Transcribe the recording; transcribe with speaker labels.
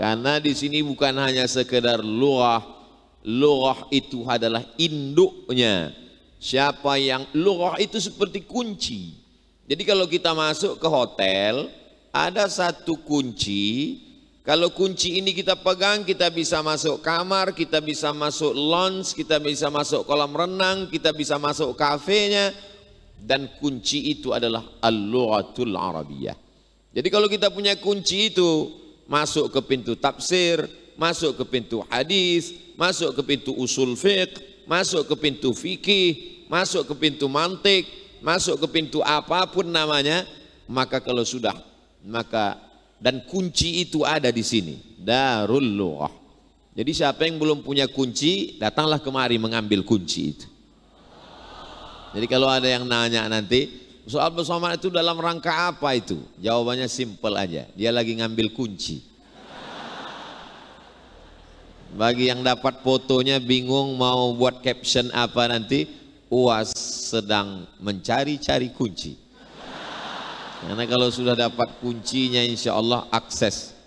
Speaker 1: Karena di sini bukan hanya sekedar lurah, lurah itu adalah induknya. Siapa yang lurah itu seperti kunci. Jadi kalau kita masuk ke hotel, ada satu kunci. Kalau kunci ini kita pegang, kita bisa masuk kamar, kita bisa masuk lounge, kita bisa masuk kolam renang, kita bisa masuk kafenya. Dan kunci itu adalah al-lughatul arabiyah. Jadi kalau kita punya kunci itu, masuk ke pintu tafsir, masuk ke pintu hadis, masuk ke pintu usul fiqh, masuk ke pintu fikih, masuk ke pintu mantik, masuk ke pintu apapun namanya, maka kalau sudah maka dan kunci itu ada di sini, darul lughah. Jadi siapa yang belum punya kunci, datanglah kemari mengambil kunci itu. Jadi kalau ada yang nanya nanti, Soal bersamaan itu dalam rangka apa itu? Jawabannya simple aja. Dia lagi ngambil kunci. Bagi yang dapat fotonya bingung mau buat caption apa nanti, Uas sedang mencari-cari kunci. Karena kalau sudah dapat kuncinya insya Allah akses